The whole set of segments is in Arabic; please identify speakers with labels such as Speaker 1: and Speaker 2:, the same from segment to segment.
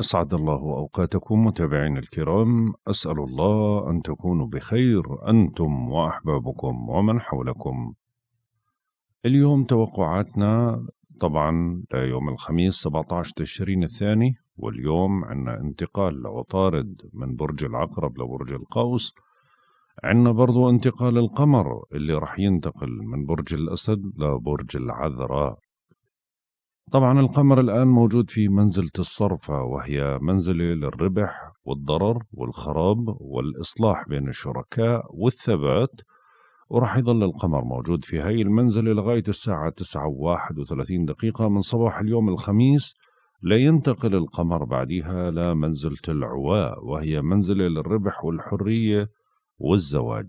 Speaker 1: أسعد الله أوقاتكم متابعين الكرام أسأل الله أن تكونوا بخير أنتم وأحبابكم ومن حولكم اليوم توقعاتنا طبعا ليوم الخميس 17 تشرين الثاني واليوم عندنا انتقال لعطارد من برج العقرب لبرج القوس عندنا برضو انتقال القمر اللي رح ينتقل من برج الأسد لبرج العذراء طبعا القمر الآن موجود في منزلة الصرفة وهي منزلة للربح والضرر والخراب والإصلاح بين الشركاء والثبات ورح يظل القمر موجود في هاي المنزلة لغاية الساعة تسعة وواحد وثلاثين دقيقة من صباح اليوم الخميس لينتقل القمر بعدها لمنزلة العواء وهي منزلة للربح والحرية والزواج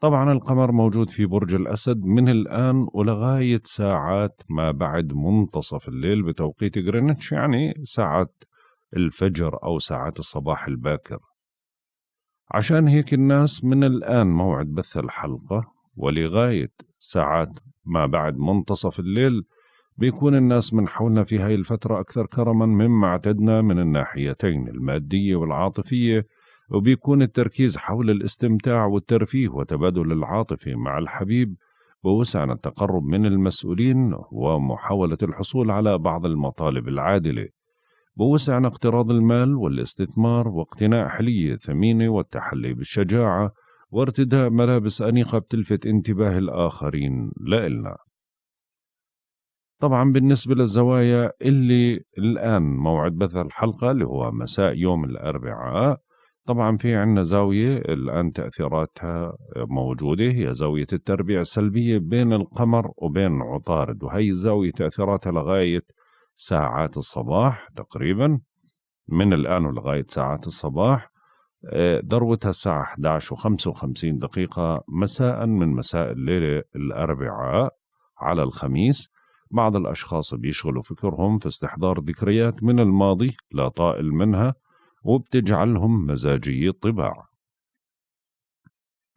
Speaker 1: طبعا القمر موجود في برج الأسد من الآن ولغاية ساعات ما بعد منتصف الليل بتوقيت غرينتش يعني ساعة الفجر أو ساعات الصباح الباكر عشان هيك الناس من الآن موعد بث الحلقة ولغاية ساعات ما بعد منتصف الليل بيكون الناس من حولنا في هاي الفترة أكثر كرما مما اعتدنا من الناحيتين المادية والعاطفية وبيكون التركيز حول الاستمتاع والترفيه وتبادل العاطفة مع الحبيب ووسعنا التقرب من المسؤولين ومحاولة الحصول على بعض المطالب العادلة بوسعنا اقتراض المال والاستثمار واقتناء حلية ثمينة والتحلي بالشجاعة وارتداء ملابس أنيقة بتلفت انتباه الآخرين لإلنا طبعا بالنسبة للزوايا اللي الآن موعد بث الحلقة اللي هو مساء يوم الأربعاء طبعا في عندنا زاوية الآن تأثيراتها موجودة هي زاوية التربيع السلبية بين القمر وبين عطارد وهي الزاوية تأثيراتها لغاية ساعات الصباح تقريبا من الآن ولغاية ساعات الصباح آه، ذروتها الساعة 11 و55 دقيقة مساء من مساء الليلة الأربعاء على الخميس بعض الأشخاص بيشغلوا فكرهم في استحضار ذكريات من الماضي لا طائل منها وبتجعلهم مزاجي الطباع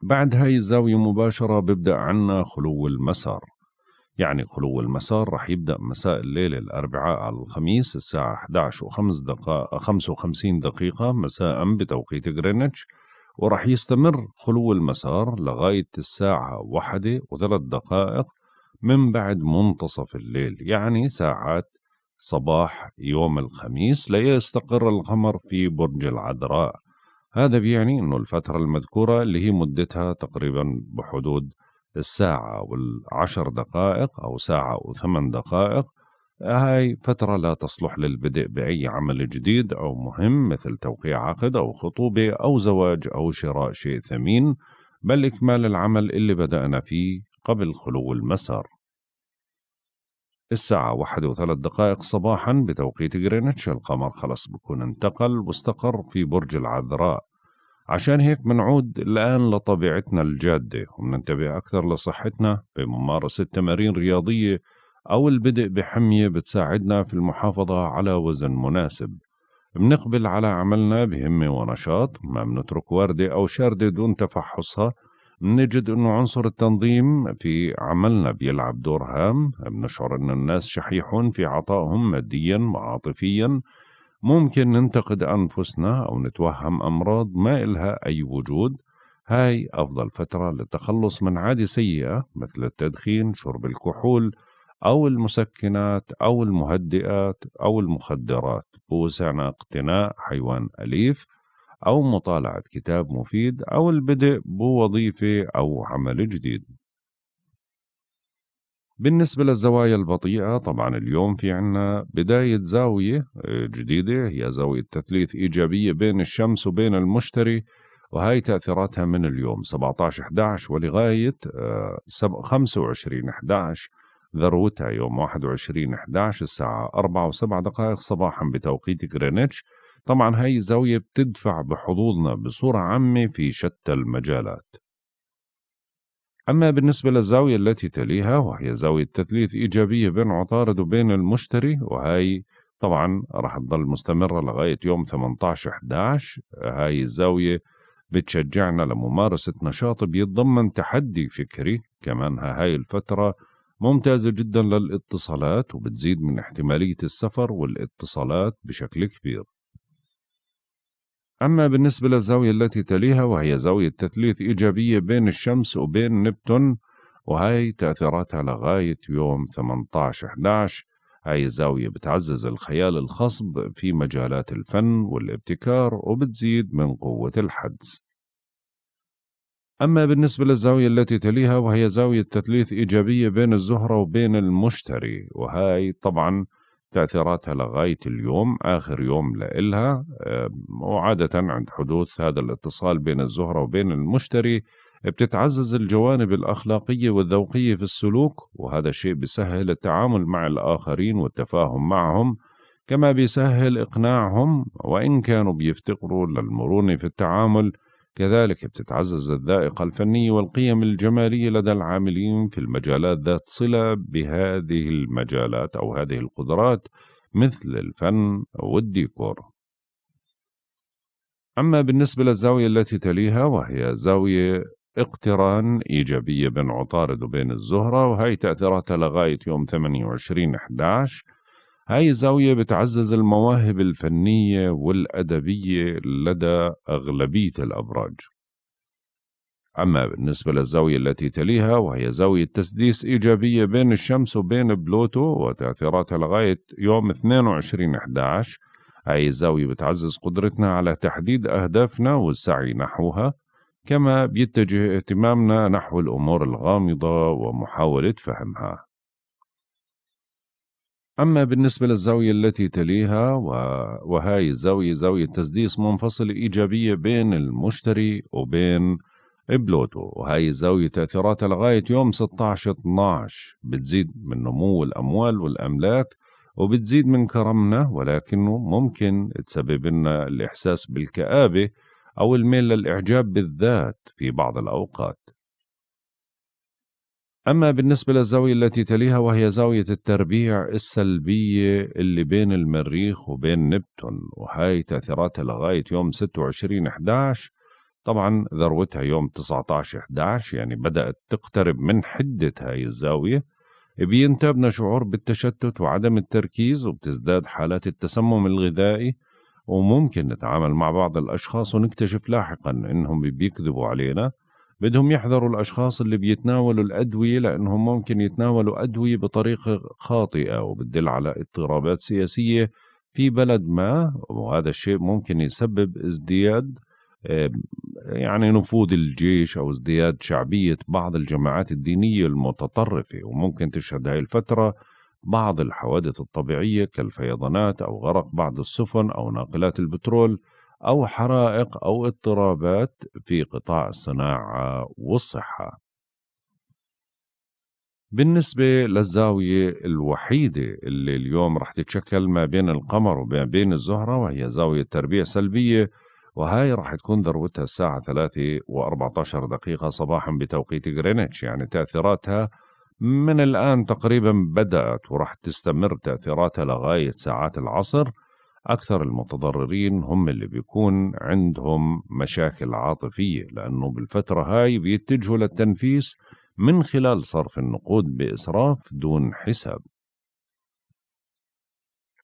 Speaker 1: بعد هاي الزاوية مباشرة ببدأ عنا خلو المسار يعني خلو المسار رح يبدأ مساء الليل الأربعاء على الخميس الساعة 11 و5 دقائق 55 دقيقة مساء بتوقيت غرينتش ورح يستمر خلو المسار لغاية الساعة و3 دقائق من بعد منتصف الليل يعني ساعات صباح يوم الخميس ليستقر القمر في برج العذراء هذا بيعني أنه الفترة المذكورة اللي هي مدتها تقريبا بحدود الساعة والعشر دقائق أو ساعة وثمان دقائق هاي فترة لا تصلح للبدء بأي عمل جديد أو مهم مثل توقيع عقد أو خطوبة أو زواج أو شراء شيء ثمين بل إكمال العمل اللي بدأنا فيه قبل خلو المسار الساعة واحد وثلاث دقائق صباحا بتوقيت جرينتش القمر خلاص بكون انتقل واستقر في برج العذراء عشان هيك منعود الآن لطبيعتنا الجادة ومننتبه أكثر لصحتنا بممارسة تمارين رياضية أو البدء بحمية بتساعدنا في المحافظة على وزن مناسب منقبل على عملنا بهمة ونشاط ما منترك وردة أو شاردة دون تفحصها نجد انه عنصر التنظيم في عملنا بيلعب دور هام بنشعر ان الناس شحيحون في عطائهم ماديا وعاطفيا ممكن ننتقد انفسنا او نتوهم امراض ما إلها اي وجود هاي افضل فتره للتخلص من عاده سيئه مثل التدخين شرب الكحول او المسكنات او المهدئات او المخدرات بوسعنا اقتناء حيوان اليف أو مطالعة كتاب مفيد أو البدء بوظيفة أو عمل جديد بالنسبة للزوايا البطيئة طبعا اليوم في عنا بداية زاوية آه، جديدة هي زاوية تثليث إيجابية بين الشمس وبين المشتري وهي تأثيراتها من اليوم 17 11 ولغاية 25 آه، 11 ذروتها يوم 21 11 الساعة 4 و7 دقائق صباحا بتوقيت غرينتش طبعا هاي الزاوية بتدفع بحظوظنا بصورة عامة في شتى المجالات أما بالنسبة للزاوية التي تليها وهي زاوية تثليث إيجابية بين عطارد وبين المشتري وهي طبعا راح تظل مستمرة لغاية يوم 18/11 هاي الزاوية بتشجعنا لممارسة نشاط بيتضمن تحدي فكري كمان هاي الفترة ممتازة جدا للاتصالات وبتزيد من احتمالية السفر والاتصالات بشكل كبير أما بالنسبة للزاوية التي تليها وهي زاوية تثليث إيجابية بين الشمس وبين نبتون وهي تأثيراتها لغاية يوم 18/11 هاي الزاوية بتعزز الخيال الخصب في مجالات الفن والابتكار وبتزيد من قوة الحدس أما بالنسبة للزاوية التي تليها وهي زاوية تثليث إيجابية بين الزهرة وبين المشتري وهاي طبعاً تأثيراتها لغاية اليوم آخر يوم لإلها وعادة عند حدوث هذا الاتصال بين الزهرة وبين المشتري بتتعزز الجوانب الأخلاقية والذوقية في السلوك وهذا الشيء بيسهل التعامل مع الآخرين والتفاهم معهم كما بيسهل إقناعهم وإن كانوا بيفتقروا للمرونة في التعامل كذلك بتتعزز الذائقة الفنية والقيم الجمالية لدى العاملين في المجالات ذات صلة بهذه المجالات أو هذه القدرات مثل الفن والديكور أما بالنسبة للزاوية التي تليها وهي زاوية اقتران إيجابية بين عطارد وبين الزهرة وهي تأثيراتها لغاية يوم 28 11 هاي الزاوية بتعزز المواهب الفنية والأدبية لدى أغلبية الأبراج أما بالنسبة للزاوية التي تليها وهي زاوية تسديس إيجابية بين الشمس وبين بلوتو وتأثيراتها لغاية يوم 22/11 هاي الزاوية بتعزز قدرتنا على تحديد أهدافنا والسعي نحوها كما بيتجه اهتمامنا نحو الأمور الغامضة ومحاولة فهمها أما بالنسبة للزاوية التي تليها وهاي الزاوية زاوية تسديس منفصلة إيجابية بين المشتري وبين بلوتو وهي زاوية تأثيراتها لغاية يوم 16-12 بتزيد من نمو الأموال والأملاك وبتزيد من كرمنا ولكنه ممكن تسبب لنا الإحساس بالكآبة أو الميل للإعجاب بالذات في بعض الأوقات أما بالنسبة للزاوية التي تليها وهي زاوية التربيع السلبية اللي بين المريخ وبين نبتون وهي تأثيراتها لغاية يوم 26 11 طبعا ذروتها يوم 19 11 يعني بدأت تقترب من حدة هاي الزاوية بينتابنا شعور بالتشتت وعدم التركيز وبتزداد حالات التسمم الغذائي وممكن نتعامل مع بعض الأشخاص ونكتشف لاحقا إنهم بيكذبوا علينا بدهم يحذروا الأشخاص اللي بيتناولوا الأدوية لأنهم ممكن يتناولوا أدوية بطريقة خاطئة وبتدل على اضطرابات سياسية في بلد ما وهذا الشيء ممكن يسبب ازدياد يعني نفوذ الجيش أو ازدياد شعبية بعض الجماعات الدينية المتطرفة وممكن تشهد هاي الفترة بعض الحوادث الطبيعية كالفيضانات أو غرق بعض السفن أو ناقلات البترول أو حرائق أو اضطرابات في قطاع الصناعة والصحة بالنسبة للزاوية الوحيدة اللي اليوم رح تتشكل ما بين القمر وما بين الزهرة وهي زاوية تربيع سلبية وهاي رح تكون ذروتها الساعة 3 و14 دقيقة صباحا بتوقيت غرينتش يعني تأثيراتها من الآن تقريبا بدأت ورح تستمر تأثيراتها لغاية ساعات العصر أكثر المتضررين هم اللي بيكون عندهم مشاكل عاطفية لأنه بالفترة هاي بيتجهوا للتنفيس من خلال صرف النقود بإسراف دون حساب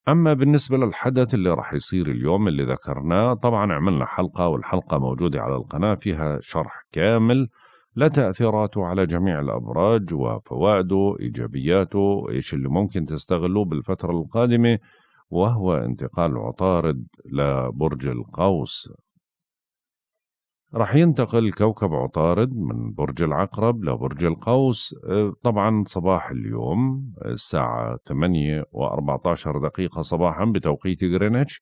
Speaker 1: أما بالنسبة للحدث اللي راح يصير اليوم اللي ذكرناه طبعا عملنا حلقة والحلقة موجودة على القناة فيها شرح كامل لتأثيراته على جميع الأبراج وفوائده إيجابياته إيش اللي ممكن تستغلوه بالفترة القادمة وهو انتقال عطارد لبرج القوس رح ينتقل كوكب عطارد من برج العقرب لبرج القوس آه، طبعا صباح اليوم الساعة 8 و14 دقيقة صباحا بتوقيت غرينتش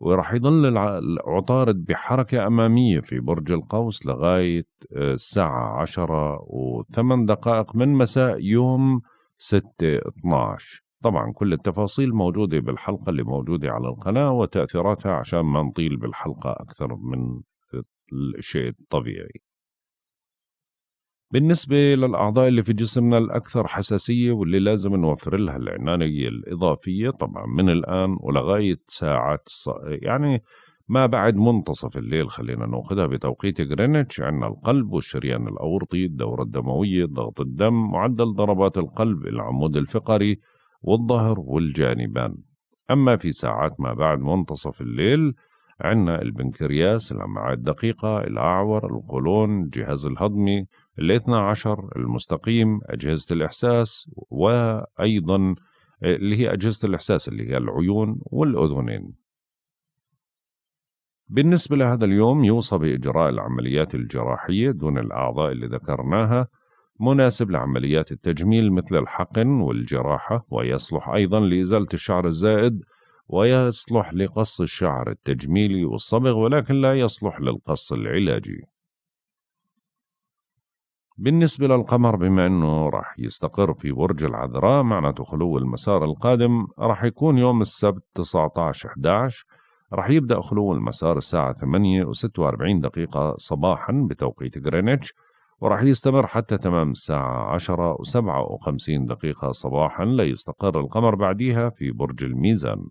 Speaker 1: ورح يظل العطارد بحركة أمامية في برج القوس لغاية آه، الساعة 10 و8 دقائق من مساء يوم 6 12 طبعا كل التفاصيل موجودة بالحلقة اللي موجودة على القناة وتأثيراتها عشان ما نطيل بالحلقة أكثر من الشيء الطبيعي بالنسبة للأعضاء اللي في جسمنا الأكثر حساسية واللي لازم نوفر لها العناية الإضافية طبعا من الآن ولغاية ساعات الص... يعني ما بعد منتصف الليل خلينا ناخذها بتوقيت غرينتش عندنا القلب والشريان الأورطي الدورة الدموية ضغط الدم معدل ضربات القلب العمود الفقري والظهر والجانبان أما في ساعات ما بعد منتصف الليل عندنا البنكرياس الأمعاء الدقيقة الأعور القولون الجهاز الهضمي الاثنى عشر المستقيم أجهزة الإحساس وأيضا اللي هي أجهزة الإحساس اللي هي العيون والأذنين بالنسبة لهذا اليوم يوصى بإجراء العمليات الجراحية دون الأعضاء اللي ذكرناها مناسب لعمليات التجميل مثل الحقن والجراحة ويصلح أيضا لإزالة الشعر الزائد ويصلح لقص الشعر التجميلي والصبغ ولكن لا يصلح للقص العلاجي بالنسبة للقمر بما أنه رح يستقر في برج العذراء معناته خلو المسار القادم رح يكون يوم السبت 19 11 رح يبدأ خلو المسار الساعة 8 و46 دقيقة صباحا بتوقيت غرينتش وراح يستمر حتى تمام الساعة عشرة وسبعة وخمسين دقيقة صباحا ليستقر القمر بعديها في برج الميزان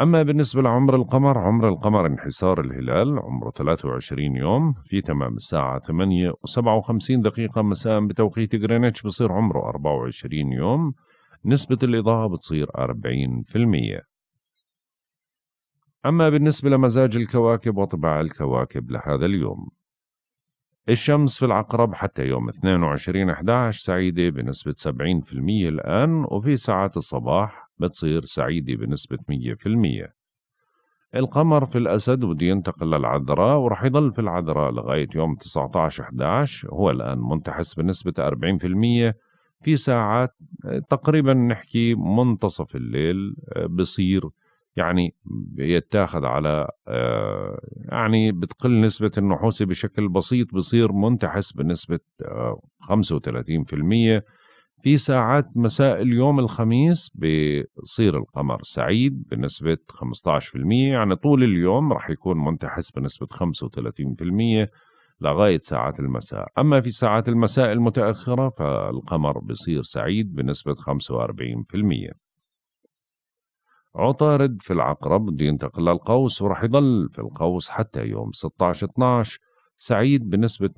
Speaker 1: أما بالنسبة لعمر القمر عمر القمر انحسار الهلال عمره 23 يوم في تمام الساعة 8 و57 دقيقة مساء بتوقيت غرينتش بصير عمره 24 يوم نسبة الإضاءة بتصير 40% أما بالنسبة لمزاج الكواكب وطباع الكواكب لهذا اليوم الشمس في العقرب حتى يوم 22 11 سعيدة بنسبة 70% الآن وفي ساعات الصباح بتصير سعيدة بنسبة 100% القمر في الأسد بده ينتقل للعذراء ورح يضل في العذراء لغاية يوم 19 11 هو الآن منتحس بنسبة 40% في ساعات تقريبا نحكي منتصف الليل آه، بصير يعني يتاخذ على آه، يعني بتقل نسبة النحوسة بشكل بسيط بصير منتحس بنسبة 35% آه، في ساعات مساء اليوم الخميس بصير القمر سعيد بنسبة 15% يعني طول اليوم رح يكون منتحس بنسبة 35% لغاية ساعات المساء أما في ساعات المساء المتأخرة فالقمر بصير سعيد بنسبة 45% عطارد في العقرب بده ينتقل للقوس ورح يضل في القوس حتى يوم 16 12 سعيد بنسبة 100%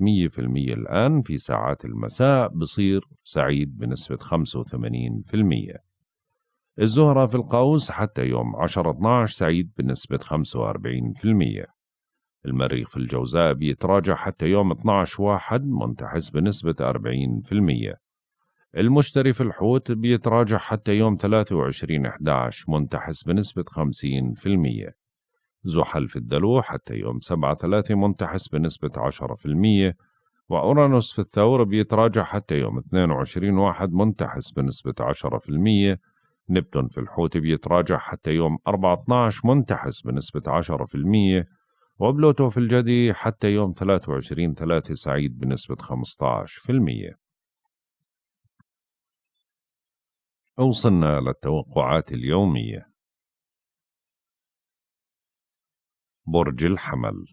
Speaker 1: الآن في ساعات المساء بصير سعيد بنسبة 85% الزهرة في القوس حتى يوم 10 12 سعيد بنسبة 45% المريخ في الجوزاء بيتراجع حتى يوم 12 1 منتحس بنسبة 40% المشتري في الحوت بيتراجع حتى يوم 23/11 منتحس بنسبة 50% زحل في الدلو حتى يوم 7/3 منتحس بنسبة 10% وأورانوس في الثور بيتراجع حتى يوم 22/1 منتحس بنسبة 10% نبتون في الحوت بيتراجع حتى يوم 4/12 منتحس بنسبة 10% وبلوتو في الجدي حتى يوم 23/3 سعيد بنسبة 15% وصلنا للتوقعات اليومية برج الحمل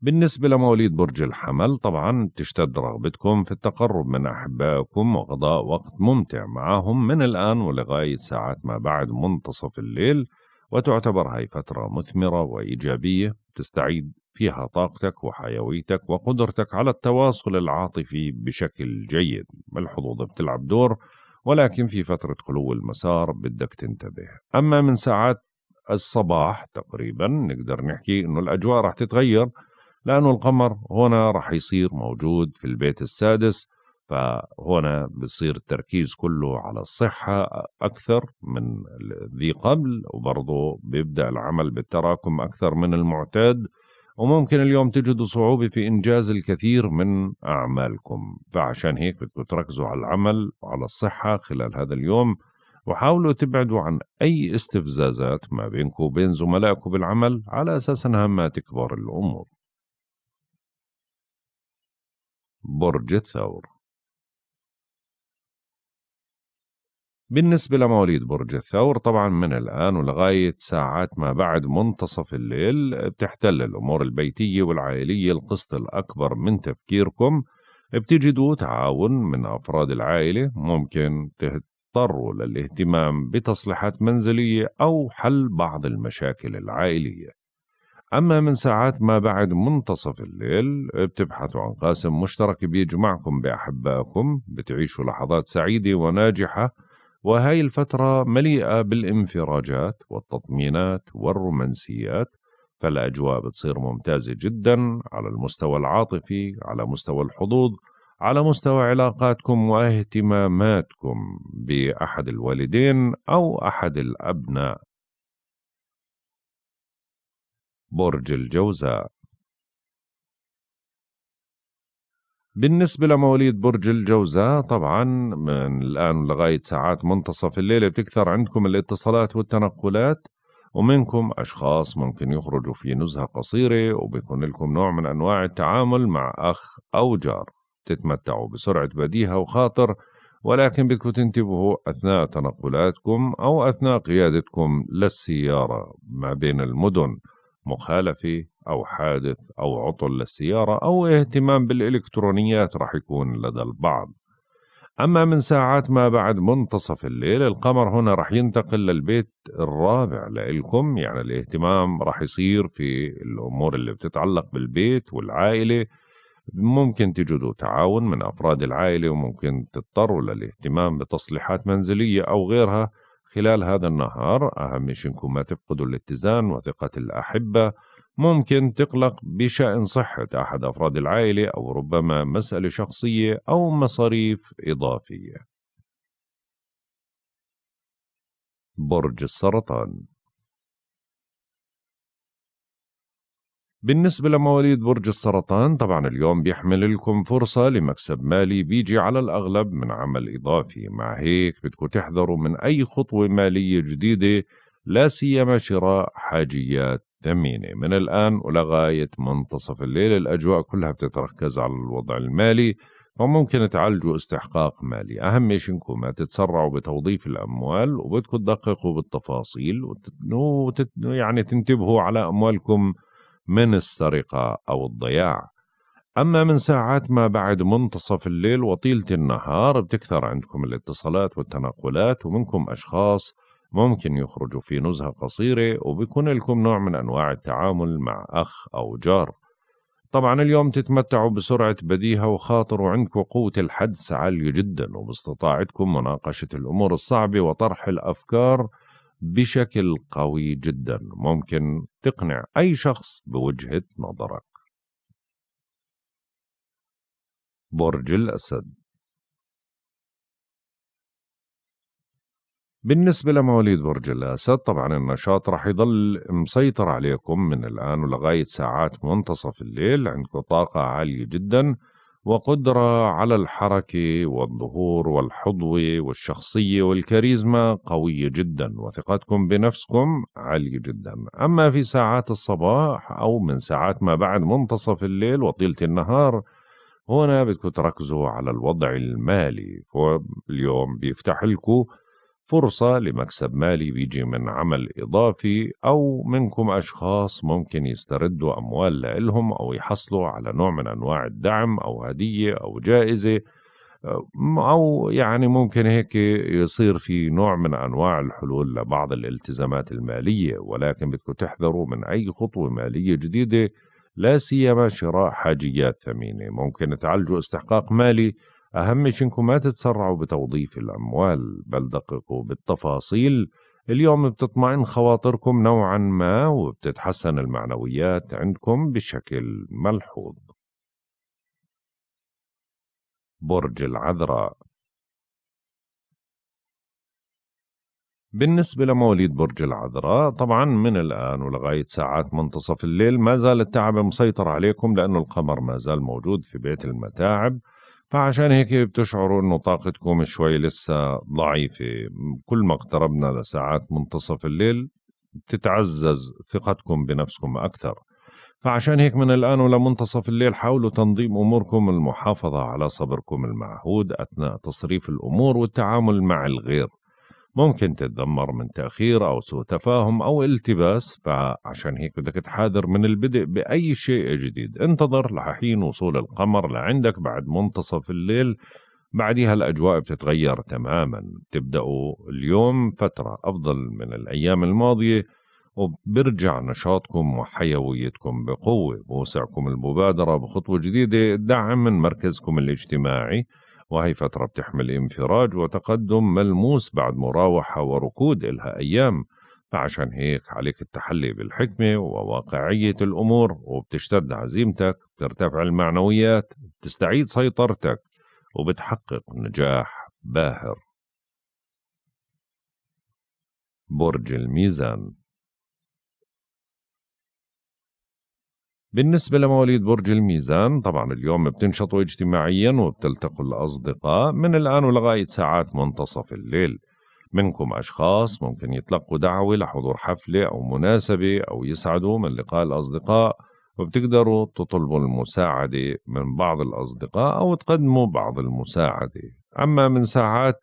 Speaker 1: بالنسبة لمواليد برج الحمل طبعا تشتد رغبتكم في التقرب من أحبائكم وقضاء وقت ممتع معهم من الآن ولغاية ساعات ما بعد منتصف الليل وتعتبر هاي فترة مثمرة وإيجابية تستعيد فيها طاقتك وحيويتك وقدرتك على التواصل العاطفي بشكل جيد الحظوظ بتلعب دور ولكن في فترة خلو المسار بدك تنتبه أما من ساعات الصباح تقريبا نقدر نحكي أنه الأجواء رح تتغير لأنه القمر هنا رح يصير موجود في البيت السادس فهنا بصير التركيز كله على الصحة أكثر من ذي قبل وبرضه بيبدأ العمل بالتراكم أكثر من المعتاد وممكن اليوم تجدوا صعوبة في إنجاز الكثير من أعمالكم فعشان هيك بدكم تركزوا على العمل وعلى الصحة خلال هذا اليوم وحاولوا تبعدوا عن أي استفزازات ما بينكم وبين زملائكم بالعمل على أساس أنها ما تكبر الأمور برج الثور بالنسبة لمواليد برج الثور طبعا من الآن ولغاية ساعات ما بعد منتصف الليل بتحتل الأمور البيتية والعائلية القسط الأكبر من تفكيركم بتجدوا تعاون من أفراد العائلة ممكن تضطروا للاهتمام بتصليحات منزلية أو حل بعض المشاكل العائلية أما من ساعات ما بعد منتصف الليل بتبحثوا عن قاسم مشترك بيجمعكم بأحبائكم بتعيشوا لحظات سعيدة وناجحة وهي الفترة مليئة بالانفراجات والتطمينات والرومانسيات فالأجواء بتصير ممتازة جدا على المستوى العاطفي على مستوى الحظوظ على مستوى علاقاتكم واهتماماتكم بأحد الوالدين أو أحد الأبناء برج الجوزاء بالنسبة لمواليد برج الجوزاء طبعا من الآن لغاية ساعات منتصف الليل بتكثر عندكم الاتصالات والتنقلات ومنكم أشخاص ممكن يخرجوا في نزهة قصيرة وبيكون لكم نوع من أنواع التعامل مع أخ أو جار تتمتعوا بسرعة بديهة وخاطر ولكن بدكم تنتبهوا أثناء تنقلاتكم أو أثناء قيادتكم للسيارة ما بين المدن مخالفة أو حادث أو عطل للسيارة أو اهتمام بالإلكترونيات راح يكون لدى البعض أما من ساعات ما بعد منتصف الليل القمر هنا رح ينتقل للبيت الرابع لإلكم يعني الاهتمام رح يصير في الأمور اللي بتتعلق بالبيت والعائلة ممكن تجدوا تعاون من أفراد العائلة وممكن تضطروا للاهتمام بتصليحات منزلية أو غيرها خلال هذا النهار أهم شيء إنكم ما تفقدوا الاتزان وثقة الأحبة ممكن تقلق بشأن صحة أحد أفراد العائلة أو ربما مسألة شخصية أو مصاريف إضافية. برج السرطان بالنسبة لمواليد برج السرطان طبعا اليوم بيحمل لكم فرصة لمكسب مالي بيجي على الأغلب من عمل إضافي مع هيك بدكم تحذروا من أي خطوة مالية جديدة لا سيما شراء حاجيات ثمينة من الآن ولغاية منتصف الليل الأجواء كلها بتتركز على الوضع المالي وممكن تعالجوا استحقاق مالي أهم شيء انكم تتسرعوا بتوظيف الأموال وبدكم تدققوا بالتفاصيل وتت... وتت... يعني تنتبهوا على أموالكم من السرقة أو الضياع أما من ساعات ما بعد منتصف الليل وطيلة النهار بتكثر عندكم الاتصالات والتنقلات ومنكم أشخاص ممكن يخرجوا في نزهة قصيرة وبيكون لكم نوع من أنواع التعامل مع أخ أو جار طبعا اليوم تتمتعوا بسرعة بديهة وخاطر وعندكم قوة الحدس عالية جدا وباستطاعتكم مناقشة الأمور الصعبة وطرح الأفكار بشكل قوي جدا ممكن تقنع أي شخص بوجهة نظرك برج الأسد بالنسبة لمواليد برج الأسد طبعا النشاط رح يضل مسيطر عليكم من الآن ولغاية ساعات منتصف الليل عندكم طاقة عالية جدا وقدرة على الحركة والظهور والحظوة والشخصية والكاريزما قوية جدا وثقتكم بنفسكم عالية جدا أما في ساعات الصباح أو من ساعات ما بعد منتصف الليل وطيلة النهار هنا بدكم تركزوا على الوضع المالي اليوم بيفتح لكم فرصة لمكسب مالي بيجي من عمل إضافي أو منكم أشخاص ممكن يستردوا أموال لإلهم أو يحصلوا على نوع من أنواع الدعم أو هدية أو جائزة أو يعني ممكن هيك يصير في نوع من أنواع الحلول لبعض الالتزامات المالية ولكن بدكم تحذروا من أي خطوة مالية جديدة لا سيما شراء حاجيات ثمينة ممكن تعالجوا استحقاق مالي أهم شيء إنكم ما تتسرعوا بتوظيف الأموال بل دققوا بالتفاصيل اليوم بتطمئن خواطركم نوعا ما وبتتحسن المعنويات عندكم بشكل ملحوظ برج العذراء بالنسبة لمواليد برج العذراء طبعا من الآن ولغاية ساعات منتصف الليل ما زال التعب مسيطر عليكم لأنه القمر ما زال موجود في بيت المتاعب فعشان هيك بتشعروا انه طاقتكم شوي لسه ضعيفة كل ما اقتربنا لساعات منتصف الليل بتتعزز ثقتكم بنفسكم أكثر فعشان هيك من الآن ولمنتصف الليل حاولوا تنظيم أموركم المحافظة على صبركم المعهود أثناء تصريف الأمور والتعامل مع الغير ممكن تتذمر من تأخير أو سوء تفاهم أو التباس فعشان هيك بدك تحاذر من البدء بأي شيء جديد انتظر لحين وصول القمر لعندك بعد منتصف الليل بعدها الأجواء بتتغير تماما بتبدأوا اليوم فترة أفضل من الأيام الماضية وبرجع نشاطكم وحيويتكم بقوة بوسعكم المبادرة بخطوة جديدة دعم من مركزكم الاجتماعي وهي فترة بتحمل انفراج وتقدم ملموس بعد مراوحة وركود إلها أيام فعشان هيك عليك التحلي بالحكمة وواقعية الأمور وبتشتد عزيمتك بترتفع المعنويات بتستعيد سيطرتك وبتحقق نجاح باهر برج الميزان بالنسبة لمواليد برج الميزان طبعا اليوم بتنشطوا اجتماعيا وبتلتقوا الأصدقاء من الآن ولغاية ساعات منتصف الليل منكم أشخاص ممكن يتلقوا دعوة لحضور حفلة أو مناسبة أو يسعدوا من لقاء الأصدقاء وبتقدروا تطلبوا المساعدة من بعض الأصدقاء أو تقدموا بعض المساعدة أما من ساعات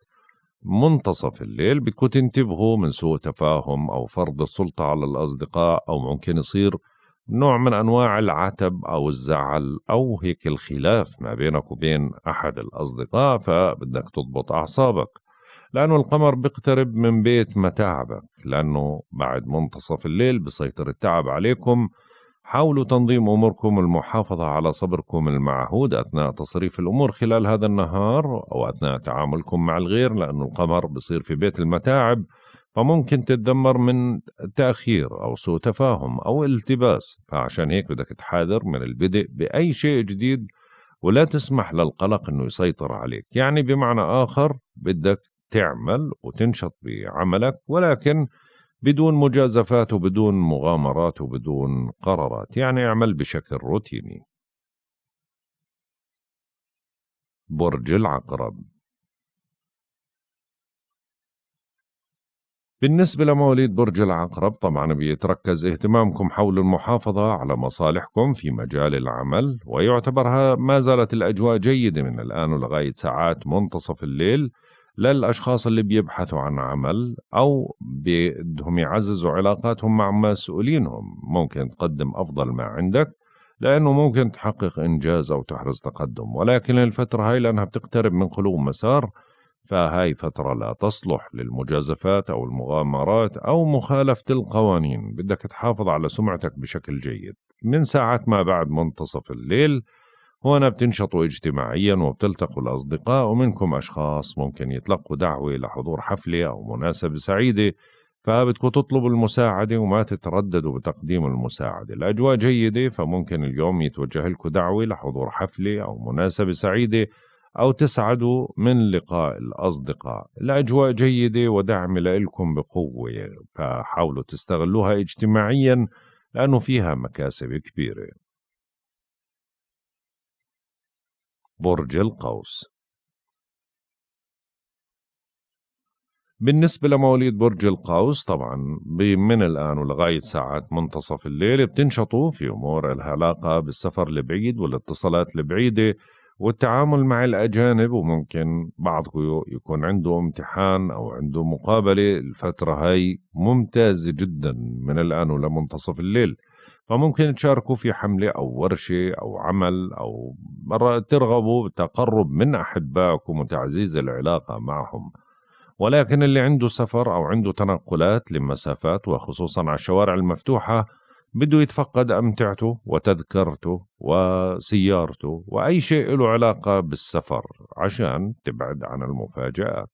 Speaker 1: منتصف الليل بدكم تنتبهوا من سوء تفاهم أو فرض السلطة على الأصدقاء أو ممكن يصير نوع من أنواع العتب أو الزعل أو هيك الخلاف ما بينك وبين أحد الأصدقاء فبدك تضبط أعصابك لأنه القمر بيقترب من بيت متاعبك لأنه بعد منتصف الليل بسيطر التعب عليكم حاولوا تنظيم أموركم المحافظه على صبركم المعهود أثناء تصريف الأمور خلال هذا النهار أو أثناء تعاملكم مع الغير لأنه القمر بصير في بيت المتاعب فممكن تتدمر من تأخير أو سوء تفاهم أو التباس فعشان هيك بدك تحاذر من البدء بأي شيء جديد ولا تسمح للقلق أنه يسيطر عليك يعني بمعنى آخر بدك تعمل وتنشط بعملك ولكن بدون مجازفات وبدون مغامرات وبدون قرارات يعني اعمل بشكل روتيني برج العقرب بالنسبة لمواليد برج العقرب طبعا بيتركز اهتمامكم حول المحافظة على مصالحكم في مجال العمل ويعتبرها ما زالت الأجواء جيدة من الآن ولغاية ساعات منتصف الليل للأشخاص اللي بيبحثوا عن عمل أو بدهم يعززوا علاقاتهم مع مسؤولينهم ممكن تقدم أفضل ما عندك لأنه ممكن تحقق إنجاز أو تحرز تقدم ولكن الفترة هاي لأنها بتقترب من خلو مسار فهاي فترة لا تصلح للمجازفات أو المغامرات أو مخالفة القوانين بدك تحافظ على سمعتك بشكل جيد من ساعة ما بعد منتصف الليل هنا بتنشطوا اجتماعيا وبتلتقوا الأصدقاء ومنكم أشخاص ممكن يتلقوا دعوة لحضور حفلة أو مناسبة سعيدة فبدكم تطلبوا المساعدة وما تترددوا بتقديم المساعدة الأجواء جيدة فممكن اليوم يتوجه لكم دعوة لحضور حفلة أو مناسبة سعيدة أو تسعدوا من لقاء الأصدقاء الأجواء جيدة ودعم لإلكم بقوة فحاولوا تستغلوها اجتماعيا لأنه فيها مكاسب كبيرة برج القوس بالنسبة لمواليد برج القوس طبعا من الآن ولغاية ساعات منتصف الليل بتنشطوا في أمور العلاقة بالسفر البعيد والاتصالات البعيدة والتعامل مع الأجانب وممكن بعض يكون عنده امتحان أو عنده مقابلة الفترة هاي ممتازة جدا من الآن ولمنتصف الليل فممكن تشاركوا في حملة أو ورشة أو عمل أو مرة ترغبوا بالتقرب من أحبائكم وتعزيز العلاقة معهم ولكن اللي عنده سفر أو عنده تنقلات لمسافات وخصوصا على الشوارع المفتوحة بده يتفقد أمتعته وتذكرته وسيارته وأي شيء له علاقة بالسفر عشان تبعد عن المفاجآت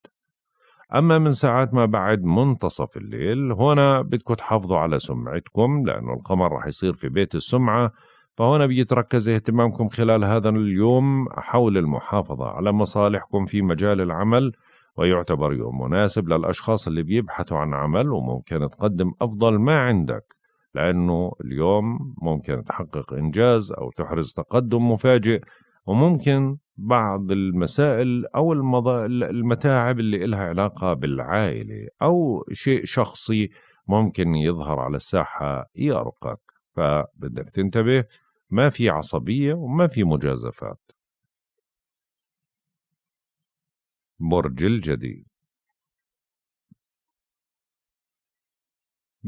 Speaker 1: أما من ساعات ما بعد منتصف الليل هنا بدكم تحافظوا على سمعتكم لأنه القمر رح يصير في بيت السمعة فهنا بيتركز اهتمامكم خلال هذا اليوم حول المحافظة على مصالحكم في مجال العمل ويعتبر يوم مناسب للأشخاص اللي بيبحثوا عن عمل وممكن تقدم أفضل ما عندك لأنه اليوم ممكن تحقق إنجاز أو تحرز تقدم مفاجئ وممكن بعض المسائل أو المتاعب اللي إلها علاقة بالعائلة أو شيء شخصي ممكن يظهر على الساحة يأرقك فبدك تنتبه ما في عصبية وما في مجازفات برج الجديد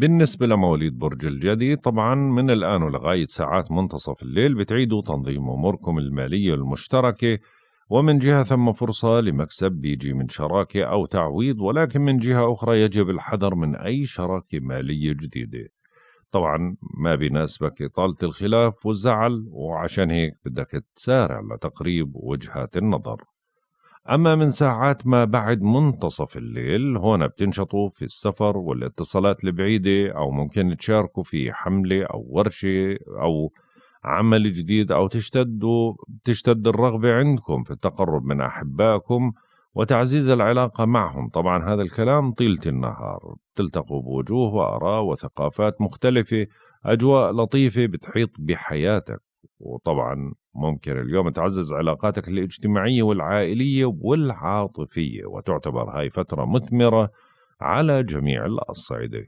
Speaker 1: بالنسبة لمواليد برج الجدي طبعا من الآن ولغاية ساعات منتصف الليل بتعيدوا تنظيم أموركم المالية المشتركة ومن جهة ثم فرصة لمكسب بيجي من شراكة أو تعويض ولكن من جهة أخرى يجب الحذر من أي شراكة مالية جديدة طبعا ما بيناسبك إطالة الخلاف والزعل وعشان هيك بدك تسارع لتقريب وجهات النظر أما من ساعات ما بعد منتصف الليل هون بتنشطوا في السفر والاتصالات البعيدة أو ممكن تشاركوا في حملة أو ورشة أو عمل جديد أو تشتدوا تشتد الرغبة عندكم في التقرب من أحبائكم وتعزيز العلاقة معهم طبعا هذا الكلام طيلة النهار بتلتقوا بوجوه وآراء وثقافات مختلفة أجواء لطيفة بتحيط بحياتك وطبعا ممكن اليوم تعزز علاقاتك الاجتماعية والعائلية والعاطفية وتعتبر هاي فترة مثمرة على جميع الأصعدة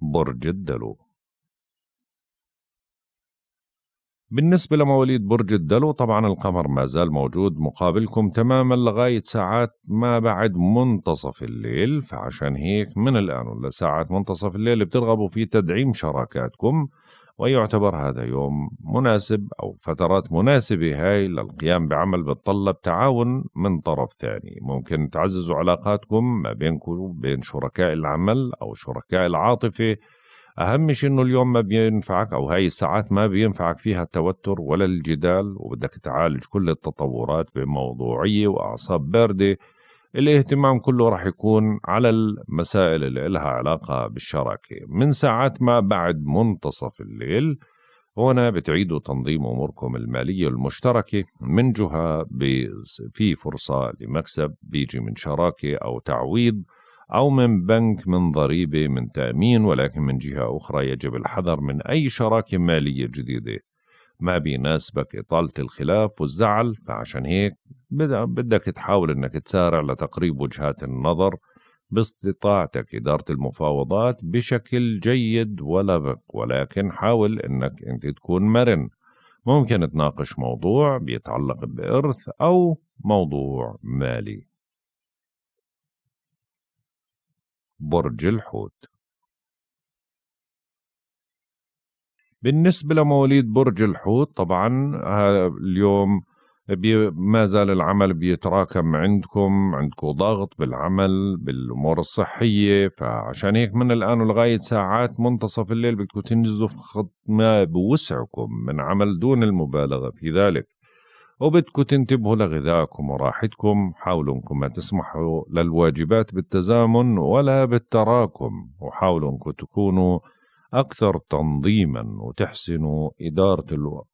Speaker 1: برج الدلو بالنسبة لمواليد برج الدلو طبعا القمر ما زال موجود مقابلكم تماما لغاية ساعات ما بعد منتصف الليل فعشان هيك من الآن لساعات منتصف الليل بترغبوا في تدعيم شراكاتكم ويعتبر هذا يوم مناسب أو فترات مناسبة هاي للقيام بعمل بتطلب تعاون من طرف ثاني ممكن تعززوا علاقاتكم ما بينكم وبين شركاء العمل أو شركاء العاطفة اهم شيء انه اليوم ما بينفعك او هاي الساعات ما بينفعك فيها التوتر ولا الجدال وبدك تعالج كل التطورات بموضوعيه واعصاب بارده الاهتمام كله راح يكون على المسائل اللي لها علاقة بالشراكة من ساعات ما بعد منتصف الليل هنا بتعيدوا تنظيم أموركم المالية المشتركة من جهة في فرصة لمكسب بيجي من شراكة أو تعويض أو من بنك من ضريبة من تأمين ولكن من جهة أخرى يجب الحذر من أي شراكة مالية جديدة ما بيناسبك إطالة الخلاف والزعل فعشان هيك بدك تحاول أنك تسارع لتقريب وجهات النظر باستطاعتك إدارة المفاوضات بشكل جيد ولبق ولكن حاول أنك أنت تكون مرن ممكن تناقش موضوع بيتعلق بإرث أو موضوع مالي برج الحوت بالنسبة لمواليد برج الحوت طبعا آه، اليوم ما زال العمل بيتراكم عندكم عندكم ضغط بالعمل بالأمور الصحية فعشان هيك من الآن ولغاية ساعات منتصف الليل بدكم تنجزوا في خط ما بوسعكم من عمل دون المبالغة في ذلك وبدكم تنتبهوا لغذائكم وراحتكم حاولوا انكم ما تسمحوا للواجبات بالتزامن ولا بالتراكم وحاولوا انكم تكونوا أكثر تنظيما وتحسنوا إدارة الوقت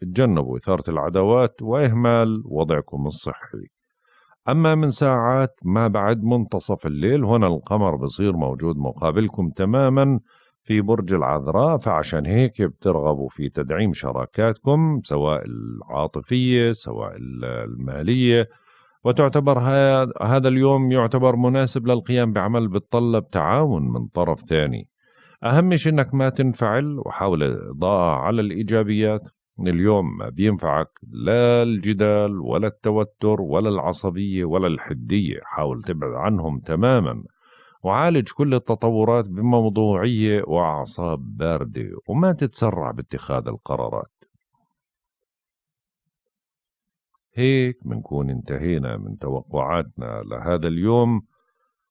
Speaker 1: تجنبوا إثارة العداوات وإهمال وضعكم الصحي أما من ساعات ما بعد منتصف الليل هنا القمر بصير موجود مقابلكم تماما في برج العذراء فعشان هيك بترغبوا في تدعيم شراكاتكم سواء العاطفية سواء المالية وتعتبر هذا اليوم يعتبر مناسب للقيام بعمل بتطلب تعاون من طرف ثاني أهم شيء إنك ما تنفعل وحاول إضاءة على الإيجابيات اليوم ما بينفعك لا الجدال ولا التوتر ولا العصبية ولا الحدية حاول تبعد عنهم تماما وعالج كل التطورات بموضوعية وأعصاب باردة وما تتسرع باتخاذ القرارات هيك منكون انتهينا من توقعاتنا لهذا اليوم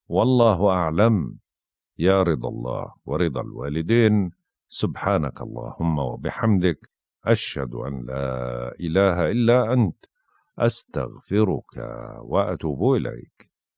Speaker 1: والله أعلم يا رضا الله ورضا الوالدين سبحانك اللهم وبحمدك أشهد أن لا إله إلا أنت أستغفرك وأتوب إليك